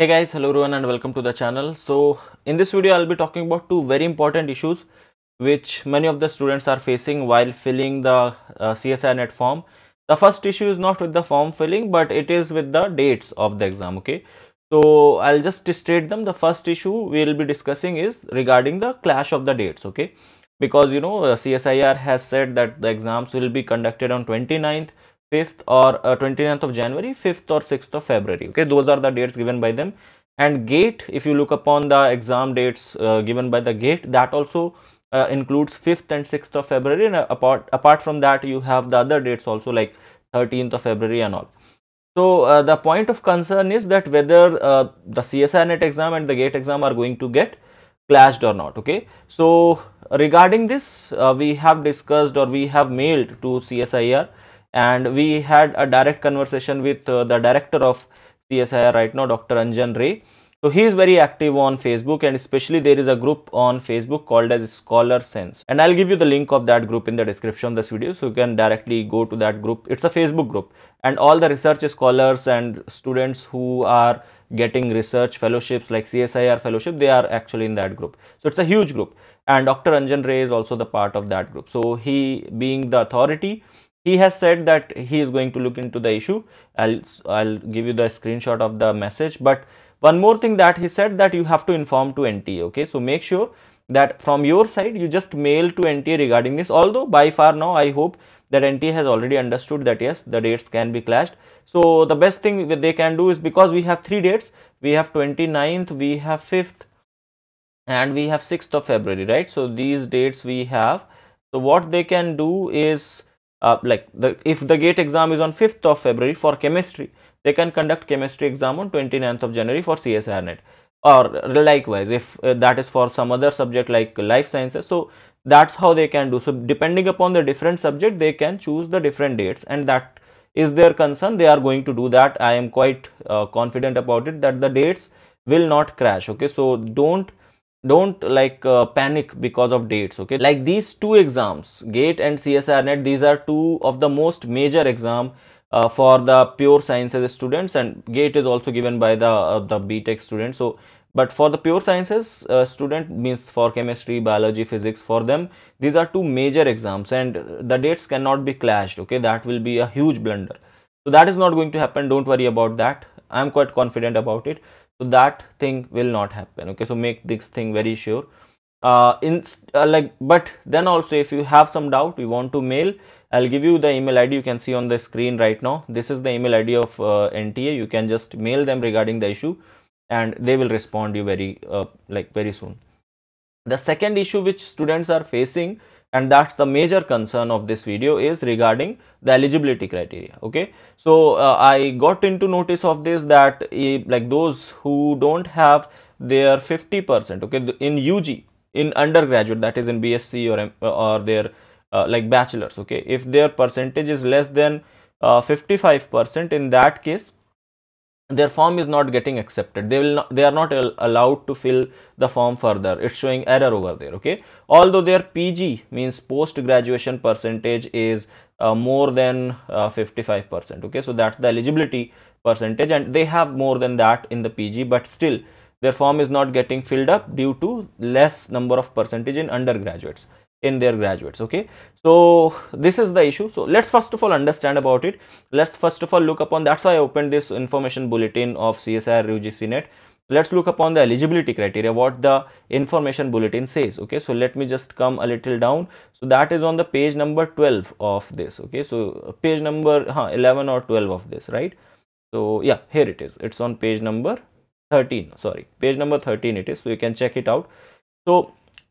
hey guys hello everyone and welcome to the channel so in this video i'll be talking about two very important issues which many of the students are facing while filling the uh, csi net form the first issue is not with the form filling but it is with the dates of the exam okay so i'll just state them the first issue we'll be discussing is regarding the clash of the dates okay because you know uh, csir has said that the exams will be conducted on 29th 5th or uh, 29th of January, 5th or 6th of February. Okay, those are the dates given by them. And GATE, if you look upon the exam dates uh, given by the GATE, that also uh, includes 5th and 6th of February. And uh, apart, apart from that, you have the other dates also like 13th of February and all. So uh, the point of concern is that whether uh, the net exam and the GATE exam are going to get clashed or not. Okay. So regarding this, uh, we have discussed or we have mailed to CSIR and we had a direct conversation with uh, the director of CSIR right now, Dr. Anjan Ray. So he is very active on Facebook and especially there is a group on Facebook called as Scholar Sense. And I'll give you the link of that group in the description of this video so you can directly go to that group. It's a Facebook group and all the research scholars and students who are getting research fellowships like CSIR fellowship, they are actually in that group. So it's a huge group and Dr. Anjan Ray is also the part of that group. So he being the authority he has said that he is going to look into the issue i'll i'll give you the screenshot of the message but one more thing that he said that you have to inform to NT. okay so make sure that from your side you just mail to NT regarding this although by far now i hope that NT has already understood that yes the dates can be clashed so the best thing that they can do is because we have three dates we have 29th we have 5th and we have 6th of february right so these dates we have so what they can do is uh, like the, if the gate exam is on 5th of february for chemistry they can conduct chemistry exam on 29th of january for CSIRNET, or likewise if uh, that is for some other subject like life sciences so that's how they can do so depending upon the different subject they can choose the different dates and that is their concern they are going to do that i am quite uh, confident about it that the dates will not crash okay so don't don't like uh, panic because of dates okay like these two exams gate and csrnet these are two of the most major exam uh, for the pure sciences students and gate is also given by the uh, the btech students so but for the pure sciences uh, student means for chemistry biology physics for them these are two major exams and the dates cannot be clashed okay that will be a huge blunder so that is not going to happen don't worry about that i am quite confident about it so that thing will not happen okay so make this thing very sure uh, in uh, like but then also if you have some doubt you want to mail i'll give you the email id you can see on the screen right now this is the email id of uh, nta you can just mail them regarding the issue and they will respond you very uh, like very soon the second issue which students are facing and that's the major concern of this video is regarding the eligibility criteria okay so uh, i got into notice of this that uh, like those who don't have their 50 percent okay in ug in undergraduate that is in bsc or uh, or their uh, like bachelors okay if their percentage is less than uh, 55 percent in that case their form is not getting accepted they will not they are not al allowed to fill the form further it's showing error over there okay although their pg means post graduation percentage is uh, more than uh, 55 uh, percent okay so that's the eligibility percentage and they have more than that in the pg but still their form is not getting filled up due to less number of percentage in undergraduates in their graduates okay so this is the issue so let's first of all understand about it let's first of all look upon that's why i opened this information bulletin of csir ugc net let's look upon the eligibility criteria what the information bulletin says okay so let me just come a little down so that is on the page number 12 of this okay so page number huh, 11 or 12 of this right so yeah here it is it's on page number 13 sorry page number 13 it is so you can check it out so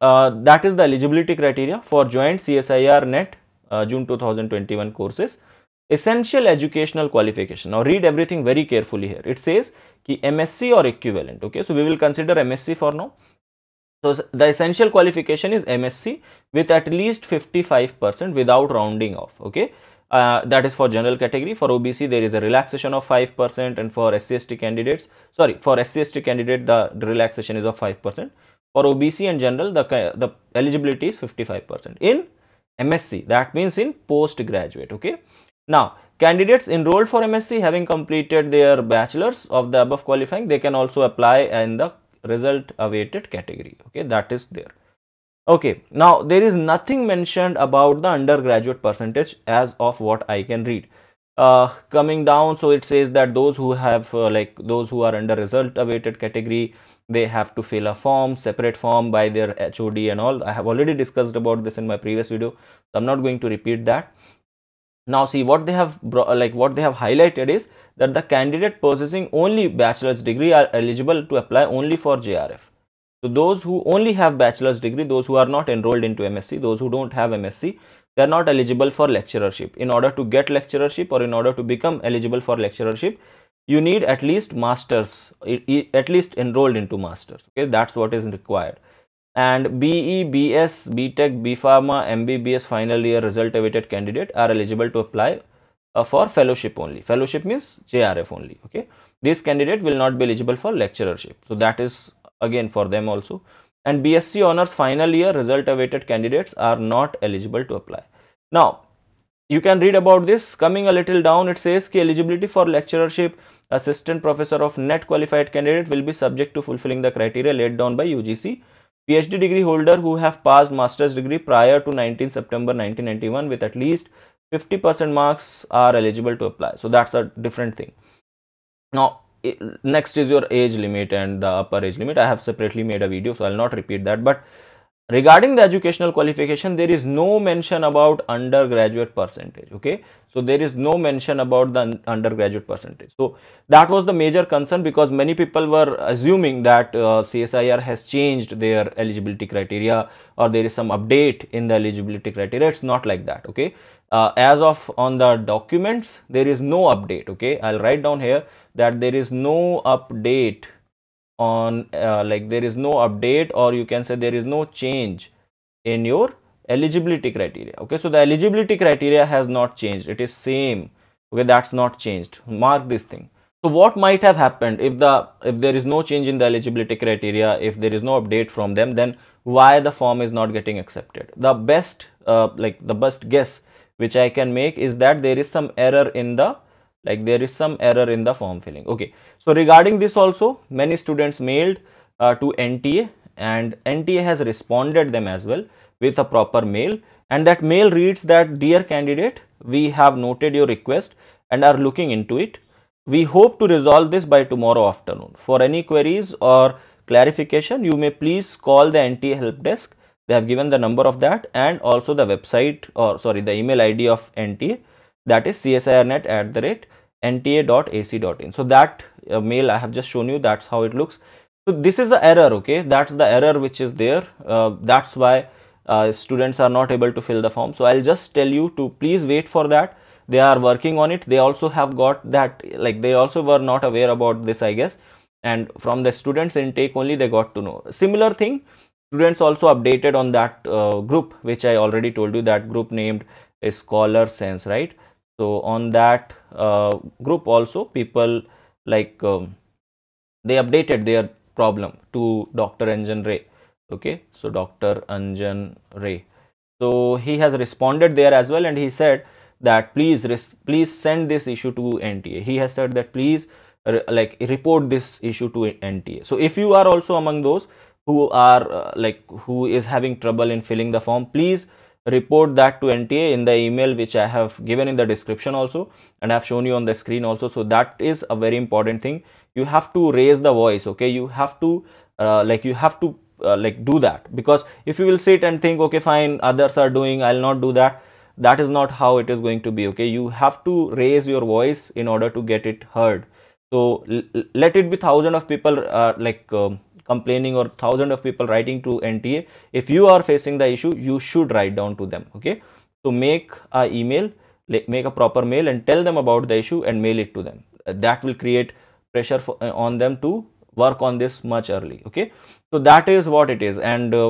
uh, that is the eligibility criteria for joint CSIR net uh, June 2021 courses. Essential educational qualification. Now read everything very carefully here. It says ki MSc or equivalent. Okay, so we will consider MSc for now. So the essential qualification is MSc with at least 55% without rounding off. Okay, uh, that is for general category. For OBC, there is a relaxation of 5% and for SCST candidates, sorry, for SCST candidate, the relaxation is of 5% for OBC and general the, the eligibility is 55% in MSc that means in postgraduate okay. Now candidates enrolled for MSc having completed their bachelor's of the above qualifying they can also apply in the result awaited category okay that is there. Okay now there is nothing mentioned about the undergraduate percentage as of what I can read uh, coming down so it says that those who have uh, like those who are under result awaited category they have to fill a form separate form by their hod and all i have already discussed about this in my previous video so i'm not going to repeat that now see what they have uh, like what they have highlighted is that the candidate possessing only bachelor's degree are eligible to apply only for jrf so those who only have bachelor's degree those who are not enrolled into msc those who don't have msc they are not eligible for lecturership in order to get lecturership or in order to become eligible for lecturership you need at least masters at least enrolled into masters okay that's what is required and BE, BS, BTech, BPharma, MBBS final year result awaited candidate are eligible to apply uh, for fellowship only. Fellowship means JRF only. Okay, this candidate will not be eligible for lecturership. So that is again for them also and BSc honors final year result awaited candidates are not eligible to apply. Now, you can read about this coming a little down it says ki eligibility for lecturership assistant professor of net qualified candidate will be subject to fulfilling the criteria laid down by UGC PhD degree holder who have passed master's degree prior to 19 September 1991 with at least 50% marks are eligible to apply so that's a different thing now next is your age limit and the upper age limit i have separately made a video so i'll not repeat that but regarding the educational qualification there is no mention about undergraduate percentage okay so there is no mention about the undergraduate percentage so that was the major concern because many people were assuming that uh, csir has changed their eligibility criteria or there is some update in the eligibility criteria it's not like that okay uh, as of on the documents there is no update okay i'll write down here that there is no update on uh, like there is no update or you can say there is no change in your eligibility criteria okay so the eligibility criteria has not changed it is same okay that's not changed mark this thing so what might have happened if the if there is no change in the eligibility criteria if there is no update from them then why the form is not getting accepted the best uh, like the best guess which i can make is that there is some error in the like there is some error in the form filling okay so regarding this also many students mailed uh, to nta and nta has responded them as well with a proper mail and that mail reads that dear candidate we have noted your request and are looking into it we hope to resolve this by tomorrow afternoon for any queries or clarification you may please call the nta help desk they have given the number of that and also the website or sorry the email id of nta that is csirnet at the rate nta.ac.in so that uh, mail i have just shown you that's how it looks so this is the error okay that's the error which is there uh, that's why uh, students are not able to fill the form so i'll just tell you to please wait for that they are working on it they also have got that like they also were not aware about this i guess and from the students intake only they got to know similar thing students also updated on that uh, group which i already told you that group named scholar sense right so on that uh, group also people like um, they updated their problem to dr anjan ray okay so dr anjan ray so he has responded there as well and he said that please please send this issue to nta he has said that please uh, like report this issue to nta so if you are also among those who are uh, like who is having trouble in filling the form please report that to NTA in the email which I have given in the description also and I have shown you on the screen also. So that is a very important thing. You have to raise the voice. Okay. You have to uh, like you have to uh, like do that because if you will sit and think, okay, fine, others are doing, I'll not do that. That is not how it is going to be. Okay. You have to raise your voice in order to get it heard. So let it be thousand of people uh, like um, complaining or thousand of people writing to nta if you are facing the issue you should write down to them okay so make a email make a proper mail and tell them about the issue and mail it to them uh, that will create pressure for, uh, on them to work on this much early okay so that is what it is and uh,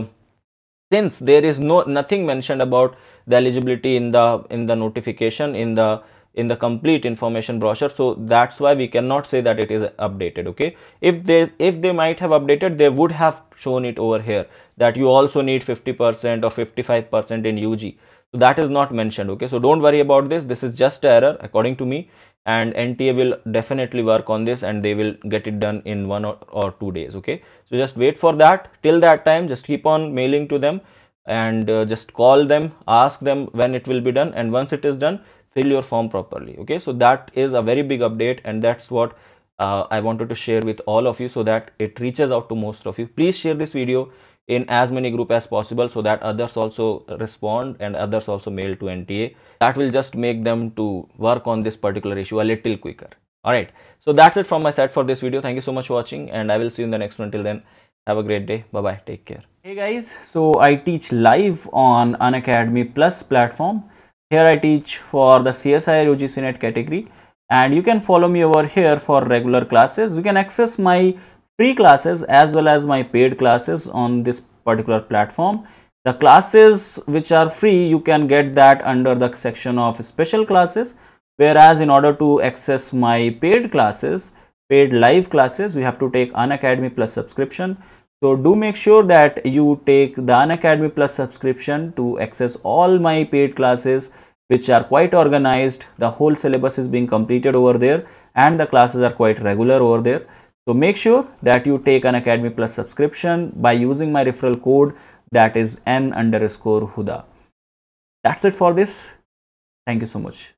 since there is no nothing mentioned about the eligibility in the in the notification in the in the complete information brochure so that's why we cannot say that it is updated okay if they if they might have updated they would have shown it over here that you also need 50% or 55% in UG so that is not mentioned okay so don't worry about this this is just error according to me and NTA will definitely work on this and they will get it done in one or, or two days okay so just wait for that till that time just keep on mailing to them and uh, just call them ask them when it will be done and once it is done fill your form properly okay so that is a very big update and that's what uh, i wanted to share with all of you so that it reaches out to most of you please share this video in as many group as possible so that others also respond and others also mail to nta that will just make them to work on this particular issue a little quicker all right so that's it from my side for this video thank you so much for watching and i will see you in the next one till then have a great day bye bye take care hey guys so i teach live on unacademy plus platform here I teach for the CSIR UGC Net category and you can follow me over here for regular classes. You can access my free classes as well as my paid classes on this particular platform. The classes which are free, you can get that under the section of special classes. Whereas in order to access my paid classes, paid live classes, you have to take An Academy Plus subscription. So do make sure that you take the Unacademy Plus subscription to access all my paid classes which are quite organized. The whole syllabus is being completed over there and the classes are quite regular over there. So make sure that you take An Academy Plus subscription by using my referral code that is n underscore Huda. That's it for this. Thank you so much.